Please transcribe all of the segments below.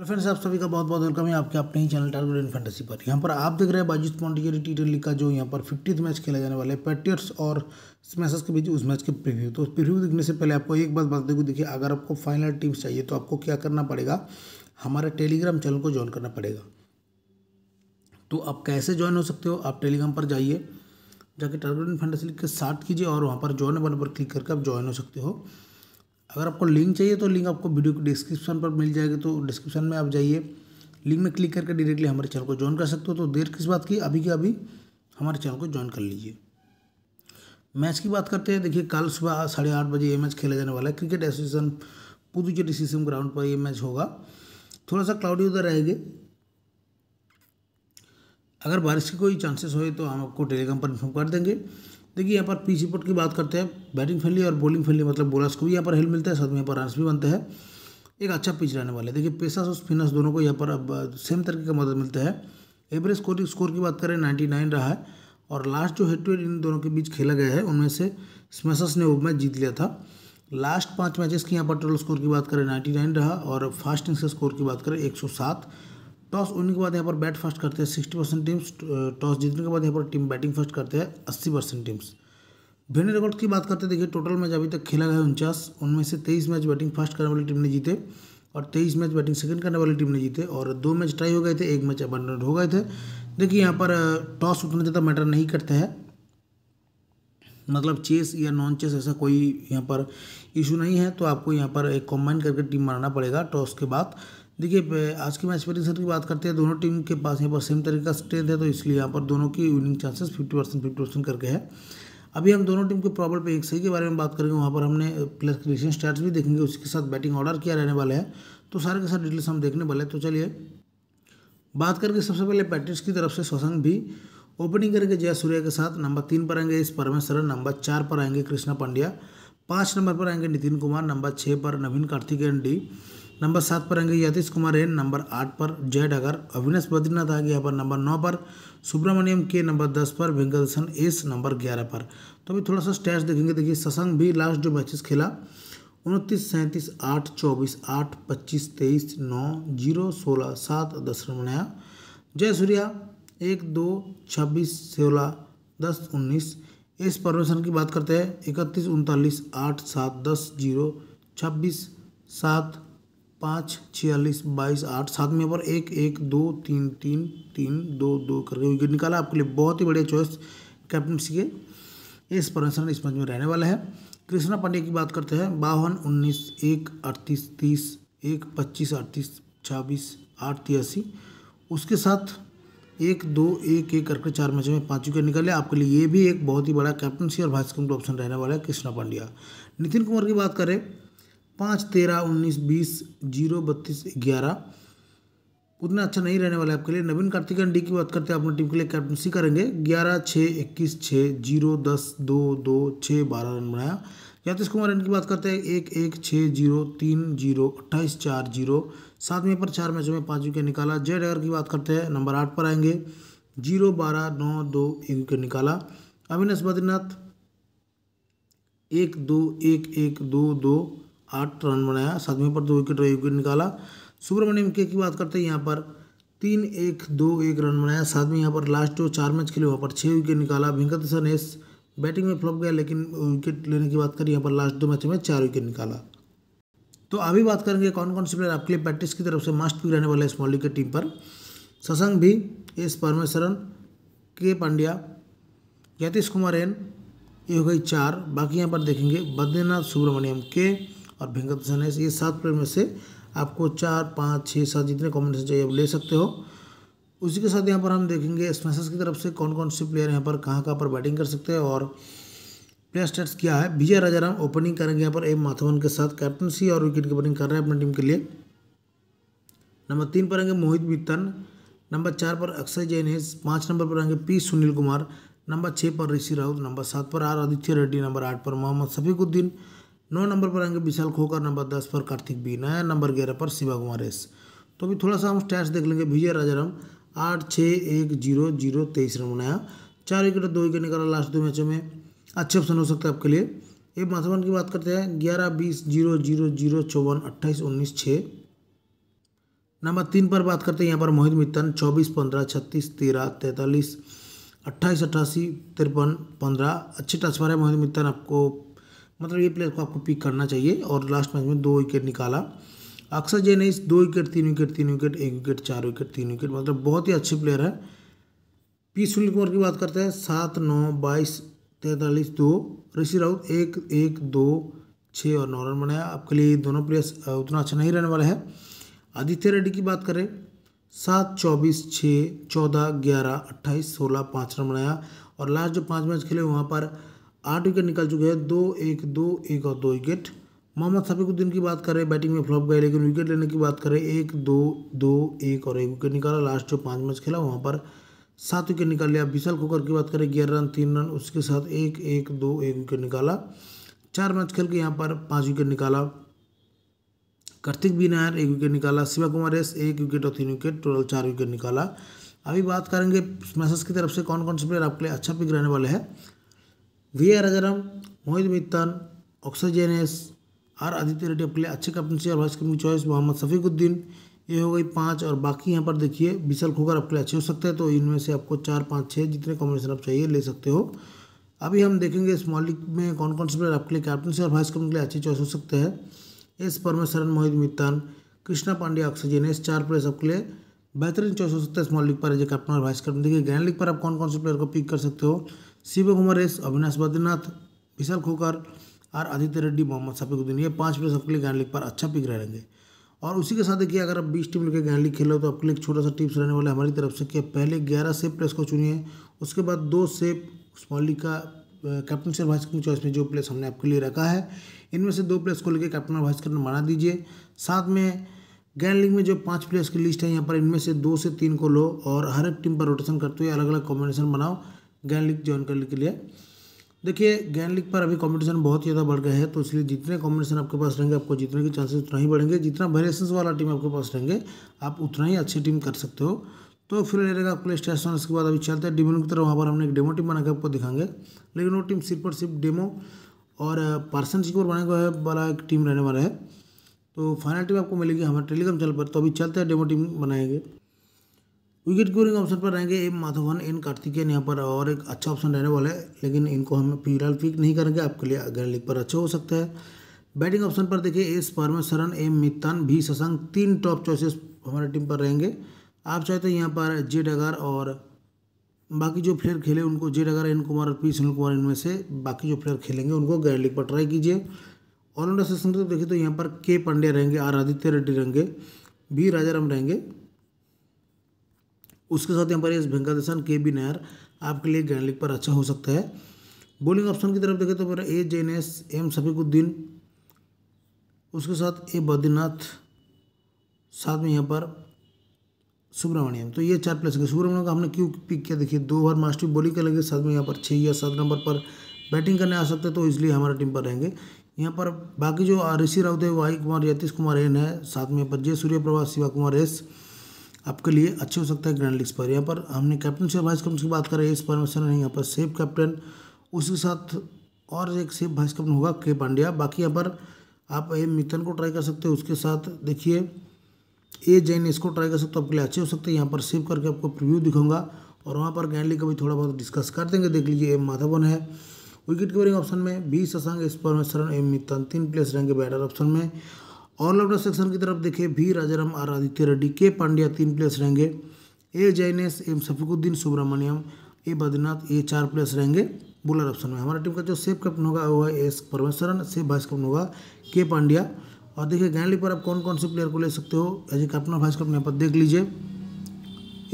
hello friends आप सभी का बहुत बहुत वेलकम है आपके अपने ही चैनल टारगेट इन फैंटेसी पर यहाँ पर आप देख रहे हैं बाजूस पॉन्डिचेरी टी ट्वेंटी का जो यहाँ पर फिफ्टीथ मैच खेला जाने वाला है पैटियर्स और स्मैशर्स के बीच उस मैच के प्रीव्यू तो प्रीव्यू देखने से पहले आपको एक बात बात देखो देखिए अगर आपको फाइनल टीम चाहिए तो आपको क्या करना पड़ेगा हमारे टेलीग्राम चैनल को ज्वाइन करना पड़ेगा तो आप कैसे ज्वाइन हो सकते हो आप टेलीग्राम पर जाइए जाके टारगेट इन फैंटेसी लिख के साथ कीजिए और वहाँ पर ज्वाइन बटन पर क्लिक करके आप ज्वाइन हो सकते हो अगर आपको लिंक चाहिए तो लिंक आपको वीडियो के डिस्क्रिप्शन पर मिल जाएगी तो डिस्क्रिप्शन में आप जाइए लिंक में क्लिक करके डायरेक्टली हमारे चैनल को ज्वाइन कर सकते हो तो देर किस बात की अभी के अभी हमारे चैनल को ज्वाइन कर लीजिए मैच की बात करते हैं देखिए कल सुबह साढ़े आठ बजे ये मैच खेला जाने वाला है cricket association Puducherry CCM ground पर ये मैच होगा थोड़ा सा क्लाउडी उधर रहेंगे अगर बारिश की कोई चांसेस होए तो हम आपको टेलीग्राम पर इन्फॉर्म कर देंगे देखिए यहाँ पर पीच पट की बात करते हैं बैटिंग फैली और बॉलिंग फैली मतलब बॉलर्स को भी यहाँ पर हेल मिलता है साथ में यहाँ पर रन भी बनते हैं एक अच्छा पिच रहने वाले है देखिए पेशा और स्पिनर्स दोनों को यहाँ पर अब सेम तरीके का मदद मिलता है एवरेज स्कोर स्कोर की बात करें नाइन्टी नाइन रहा है और लास्ट जो हेड टू हेड इन दोनों के बीच खेला गया है उनमें से स्मैशर्स ने वो मैच जीत लिया था लास्ट पाँच मैचेस की यहाँ पर टोटल स्कोर की बात करें नाइन्टी नाइन रहा और फास्ट इनिंग्स स्कोर की बात करें एक सौ सात टॉस होने के बाद यहाँ पर बैट फर्स्ट करते हैं सिक्सटी परसेंट टीम्स टॉस जीतने के बाद यहाँ पर टीम बैटिंग फर्स्ट करते हैं अस्सी परसेंट टीम्स भिन्न रिकॉर्ड की बात करते हैं देखिए टोटल मैच अभी तक खेला गया उनचास उनमें से तेईस मैच बैटिंग फर्स्ट करने वाली टीम ने जीते और तेईस मैच बैटिंग सेकंड करने वाली टीम ने जीते और दो मैच ट्राई हो गए थे एक मैच अबंडेंट हो गए थे देखिए यहाँ पर टॉस उतना ज़्यादा मैटर नहीं करता है मतलब चेस या नॉन चेस ऐसा कोई यहाँ पर इशू नहीं है तो आपको यहाँ पर एक कॉम्बाइन करके टीम बनाना पड़ेगा टॉस के बाद देखिए आज के मैच पर की बात करते हैं दोनों टीम के पास यहाँ पर सेम तरीके का स्ट्रेंथ है तो इसलिए यहाँ पर दोनों की winning chances fifty percent fifty percent करके है अभी हम दोनों टीम के प्रॉब्लम पे एक सही के बारे में बात करेंगे वहाँ पर हमने प्लेयर क्रिएशन स्टार्ट भी देखेंगे उसके साथ बैटिंग ऑर्डर किया रहने वाला है तो सारे के साथ डिटेल्स हम देखने वाले हैं तो चलिए बात करके सबसे पहले पैट्रिक्स की तरफ से शोषण भी ओपनिंग करेंगे जय सूर्या के साथ नंबर तीन पर आएंगे इस परमेश्वरन नंबर चार पर आएंगे कृष्णा पांड्या पाँच नंबर पर आएंगे नितिन कुमार नंबर छः पर नवीन कार्तिकेन डी नंबर सात पर रहेंगे यतीश कुमार एन नंबर आठ पर जय डगर अविनाश बद्रीनाथ आ गया पर नंबर नौ पर सुब्रमण्यम के नंबर दस पर वेंकटेशन एस नंबर ग्यारह पर तो अभी थोड़ा सा स्टैट्स देखेंगे देखिए ससंग भी लास्ट जो मैचेस खेला उनतीस सैंतीस आठ चौबीस आठ पच्चीस तेईस नौ जीरो सोलह सात दस रन बनाया जय सूर्या एक दो छब्बीस सोलह दस उन्नीस इस परमिशन की बात करते हैं इकतीस उनतालीस आठ सात दस जीरो छब्बीस सात पाँच छियालीस बाईस आठ सात में पर एक एक दो तीन तीन तीन दो दो करके विकेट निकाला आपके लिए बहुत ही बढ़िया चॉइस कैप्टनसी के इस प्रदर्शन इस मैच में रहने वाला है कृष्णा पांडे की बात करते हैं बावन उन्नीस एक अड़तीस तीस एक पच्चीस अड़तीस छब्बीस आठ तिरासी उसके साथ एक दो एक एक करके चार मैचों में पाँच विकेट निकाले आपके लिए ये भी एक बहुत ही बड़ा कैप्टनसी और वाइस कैप्टन ऑप्शन रहने वाला है कृष्णा पांड्या नितिन कुमार की बात करें पाँच तेरह उन्नीस बीस जीरो बत्तीस ग्यारह उतना अच्छा नहीं रहने वाला है आपके लिए नवीन कार्तिकन डी की बात करते हैं अपनी टीम के लिए कैप्टनसी करेंगे ग्यारह छः इक्कीस छः जीरो दस दो दो छः बारह रन बनाया यातीश कुमार रन की बात करते हैं एक एक छः जीरो तीन जीरो अट्ठाईस चार जीरो सातवें पर चार मैचों में पाँच विकेट निकाला जय डगर की बात करते हैं नंबर आठ पर आएंगे जीरो बारह नौ दो एक विकेट निकाला अविनाश बद्रीनाथ एक दो एक एक दो दो आठ रन बनाया सातवें पर दो विकेट और एक विकेट निकाला सुब्रमण्यम के की बात करते हैं यहाँ पर तीन एक दो एक रन बनाया साथ में यहाँ पर लास्ट जो चार मैच खेले वहाँ पर छः विकेट निकाला भिंकत एस बैटिंग में फ्लॉप गया लेकिन विकेट लेने की बात करें यहाँ पर लास्ट दो मैच में चार विकेट निकाला तो अभी बात करेंगे कौन कौन से प्लेयर आपके लिए प्रैक्टिस की तरफ से मस्ट पिक रहने वाले स्मॉल लीग की टीम पर ससंग भी एस परमेश्वरन के पांड्या यतीश कुमार एन ये हो गई चार बाकी यहाँ पर देखेंगे बद्रीनाथ सुब्रमण्यम के और भींगत हुसैन है ये सात प्लेयर में से आपको चार पाँच छः सात जितने कॉम्बिनेशन चाहिए आप ले सकते हो उसी के साथ यहाँ पर हम देखेंगे स्मैशर्स की तरफ से कौन कौन से प्लेयर यहाँ पर कहाँ कहाँ पर बैटिंग कर सकते हैं और प्लेयर स्टेट्स क्या है विजय राजाराम ओपनिंग करेंगे यहाँ पर एम माथवन के साथ कैप्टनसी और विकेट कीपरिंग कर रहे हैं अपनी टीम के लिए नंबर तीन पर आएंगे मोहित मित्तन नंबर चार पर अक्षय जैन है पाँच नंबर पर आएंगे पी सुनील कुमार नंबर छः पर ऋषि राउत नंबर सात पर आर आदित्य रेड्डी नंबर आठ पर मोहम्मद सफीकुद्दीन नौ नंबर पर आएंगे विशाल खोकर नंबर दस पर कार्तिक बी नया नंबर ग्यारह पर शिवा कुमार एस तो अभी थोड़ा सा हम स्टैट्स देख लेंगे विजय राजाराम आठ छः एक जीरो जीरो तेईस रन बनाया चार विकेट दो विकेट निकाला लास्ट दो मैचों में अच्छे ऑप्शन हो सकता है आपके लिए ये माथावन की बात करते हैं ग्यारह बीस जीरो जीरो जीरो चौवन अट्ठाईस उन्नीस छः नंबर तीन पर बात करते हैं यहाँ पर मोहित मित्तन चौबीस पंद्रह छत्तीस तेरह तैंतालीस अट्ठाईस अट्ठासी तिरपन पंद्रह अच्छे टच पर है मोहित मित्तन आपको मतलब ये प्लेयर को आपको पिक करना चाहिए और लास्ट मैच में दो विकेट निकाला अक्सर जैन इस दो विकेट तीन विकेट तीन विकेट एक विकेट चार विकेट तीन विकेट मतलब बहुत ही अच्छे प्लेयर है पी सुनील कुमार की बात करते हैं सात नौ बाईस तैंतालीस दो ऋषि राउत एक एक दो छः और नौ रन बनाया आपके लिए दोनों प्लेयर्स उतना अच्छा नहीं रहने वाला है आदित्य रेड्डी की बात करें सात चौबीस छः चौदह ग्यारह अट्ठाईस सोलह पाँच रन बनाया और लास्ट जो पाँच मैच खेले वहाँ पर आठ विकेट निकाल चुके हैं दो एक दो एक और दो विकेट मोहम्मद शफीकुद्दीन की बात करें बैटिंग में फ्लॉप गए लेकिन विकेट लेने की बात करें एक दो दो एक और एक विकेट निकाला लास्ट जो पाँच मैच खेला वहाँ पर सात विकेट निकाल लिया विशाल खोकर की बात करें ग्यारह रन तीन रन उसके साथ एक एक दो एक विकेट निकाला चार मैच खेल के यहाँ पर पाँच विकेट निकाला कार्तिक बी नायर एक विकेट निकाला शिवा कुमार एस एक विकेट और तीन विकेट टोटल चार विकेट निकाला अभी बात करेंगे स्मैशर्स की तरफ से कौन कौन से प्लेयर आपके लिए अच्छा पिक रहने वाले हैं वी आर राजाराम मोहित मित्तान ऑक्सीजन एस आर आदित्य रेड्डी आपके लिए अच्छे कैप्टनसी और vice captain choice Mohammed Safiquddin ये हो गई पाँच और बाकी यहाँ पर देखिए बिशल खोकर आपके लिए अच्छे हो सकते हैं तो इनमें से आपको चार पाँच छः जितने कॉम्बिनेशन आप चाहिए ले सकते हो अभी हम देखेंगे स्मॉल लीग में कौन कौन से प्लेयर आपके लिए कैप्टनसी और वाइस कैप्टन के लिए अच्छे चॉइस हो सकते हैं एस परमेश्वरन मोहित मित्तान कृष्णा पांडे ऑक्सीजन एस चार प्लेयर्स आपके लिए बेहतरीन चॉइस हो सकता है स्मॉल लीग पर एज ए कैप्टन और वाइस कैप्टन देखिए ग्रैंड लीग पर आप कौन कौन से प्लेयर को पिक कर सकते हो शिव कुमार एस अविनाश बद्रीनाथ विशाल खोकर और आदित्य रेड्डी मोहम्मद शफीकुद्दीन ये पाँच प्लेयर सबके लिए गैन लीग पर अच्छा पिक रहेंगे और उसी के साथ देखिए अगर आप बीस टीम लेकर गैन लीग खेलो तो आपके लिए एक छोटा सा टिप्स रहने वाला हमारी तरफ से कि पहले ग्यारह सेप प्लेस को चुनिए उसके बाद दो सेप स्मॉल लीग का कैप्टन सर भास्कर चॉइस में जो प्लेस हमने आपके लिए रखा है इनमें से दो प्लेस को लेकर कैप्टन भास्कर ने बना दीजिए साथ में गैन लीग में जो पाँच प्लेयर्स की लिस्ट है यहाँ पर इनमें से दो से तीन को लो और हर एक टीम पर रोटेशन करते हुए अलग अलग कॉम्बिनेशन बनाओ लीग ज्वाइन करने के लिए देखिए लीग पर अभी कंपटीशन बहुत ज़्यादा बढ़ गए हैं तो इसलिए जितने कंपटीशन आपके पास रहेंगे आपको जितने के चांसेस उतना ही बढ़ेंगे जितना वेरिएशन वाला टीम आपके पास रहेंगे आप उतना ही अच्छी टीम कर सकते हो तो फिर रहेगा प्ले स्टेशन उसके बाद अभी चलते हैं डिमो की तरह वहाँ पर हमने एक डेमो टीम बनाकर आपको दिखाएंगे लेकिन वो टीम सिर्फ और सिर्फ डेमो और पर्सन सिक्योर बनाने हुए वाला एक टीम रहने वाला है तो फाइनल टीम आपको मिलेगी हमारे टेलीग्राम चैनल पर तो अभी चलते हैं डेमो टीम बनाएंगे विकेट कीपिंग ऑप्शन पर रहेंगे एम माधवन एन कार्तिकेन यहाँ पर और एक अच्छा ऑप्शन रहने वाला है लेकिन इनको हम फिलहाल पिक नहीं करेंगे आपके लिए अगर लीग पर अच्छा हो सकता है बैटिंग ऑप्शन पर देखिए एस परमेश्वरन एम मित्तान भी शशंक तीन टॉप चॉइसेस हमारे टीम पर रहेंगे आप चाहे तो यहाँ पर जे डगर और बाकी जो प्लेयर खेले उनको जे डगर एन कुमार और पी सुनील कुमार इनमें से बाकी जो प्लेयर खेलेंगे उनको गैर लीग पर ट्राई कीजिए ऑलराउंडर सेशन तो देखिए तो यहाँ पर के पांडे रहेंगे आर आदित्य रेड्डी रहेंगे भी राजाराम रहेंगे उसके साथ यहाँ पर एस वेंकटेशन के बी नायर आपके लिए ग्रैंड लीग पर अच्छा हो सकता है बॉलिंग ऑप्शन की तरफ देखें तो मेरा A Jain S M Safiquddin उसके साथ ए बद्रीनाथ साथ में यहाँ पर सुब्रमण्यम तो ये चार प्लेस के सुब्रमण्यम का हमने क्यों पिक किया देखिए दो बार मास्टर बॉलिंग कर लेंगे साथ में यहाँ पर छः या सात नंबर पर बैटिंग करने आ सकते हैं तो इसलिए हमारे टीम पर रहेंगे यहाँ पर बाकी जो ऋषि राउत है वाई कुमार यतीश कुमार एन है साथ में यहाँ पर जय सूर्य प्रभा शिवा कुमार एस आपके लिए अच्छे हो सकता है ग्रैंड लीग्स पर यहाँ पर हमने कैप्टनशिप और वाइस कैप्टन की बात करें इस परमिशन है यहाँ पर सेफ कैप्टन उसके साथ और एक सेफ वाइस कैप्टन होगा के पांड्या बाकी यहाँ पर आप ए मितन को ट्राई कर सकते हो उसके साथ देखिए ए जैन इसको ट्राई कर सकते हो आपके लिए अच्छे हो सकते हैं यहाँ पर सेव करके आपको प्रिव्यू दिखाऊंगा और वहाँ पर गैंडली का भी थोड़ा बहुत डिस्कस कर देंगे देख लीजिए एम माधवन है विकेट कीपरिंग ऑप्शन में B Shashank S Parameswaran M मितन तीन प्लेयर्स रहेंगे बैटर ऑप्शन में ऑल सेक्शन की तरफ देखें भी राजाराम आर आदित्य रेड्डी के पांड्या तीन प्लेयर्स रहेंगे ए जैनेस एम शफीकुद्दीन सुब्रमण्यम ए बद्रीनाथ ये चार प्लेयर्स रहेंगे बुलर ऑप्शन में हमारा टीम का जो सेफ कैप्टन होगा वो है S Parameswaran safe vice captain होगा के पांड्या और देखिए गायली पर आप कौन कौन से प्लेयर को ले सकते हो एज ए कैप्टन और वाइस कैप्टन यहाँ पर देख लीजिए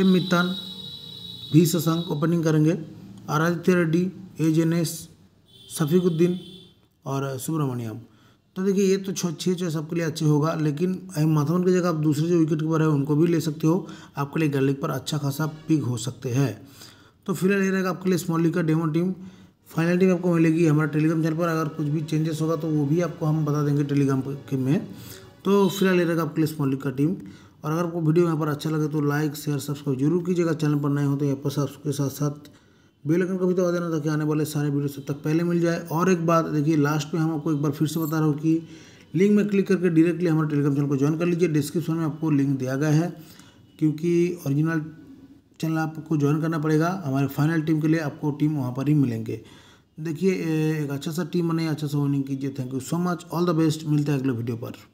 एम मित्तान भी शशंक ओपनिंग करेंगे आराध्य रेड्डी ए जेनेस शफीकुद्दीन और सुब्रमण्यम तो देखिए ये तो छः छः सबके लिए अच्छे होगा लेकिन माथवन की जगह आप दूसरे जो विकेट कीपर है उनको भी ले सकते हो आपके लिए गैलिक पर अच्छा खासा पिक हो सकते हैं तो फिलहाल ये रहेगा आपके लिए स्मॉल लीग का डेमो टीम फाइनल टीम आपको मिलेगी हमारे टेलीग्राम चैनल पर अगर कुछ भी चेंजेस होगा तो वो भी आपको हम बता देंगे टेलीग्राम के में तो फिलहाल ये रहेगा आपके लिए स्मॉल लीग का टीम और अगर आपको वीडियो यहाँ पर अच्छा लगे तो लाइक शेयर सब्सक्राइब जरूर कीजिएगा चैनल पर नए हो तो यहाँ पर सब्सक्राइब के साथ साथ बेल आइकन का भी दबा तो देना ताकि आने वाले सारे वीडियो सब तक पहले मिल जाए और एक बात देखिए लास्ट में हम आपको एक बार फिर से बता रहा हूँ कि लिंक में क्लिक करके डायरेक्टली हमारे टेलीग्राम चैनल को ज्वाइन कर लीजिए डिस्क्रिप्शन में आपको लिंक दिया गया है क्योंकि ओरिजिनल चैनल आपको ज्वाइन करना पड़ेगा हमारे फाइनल टीम के लिए आपको टीम वहाँ पर ही मिलेंगे देखिए एक अच्छा सा टीम बने अच्छा सा विनिंग कीजिए thank you so much all the best मिलते हैं अगले वीडियो पर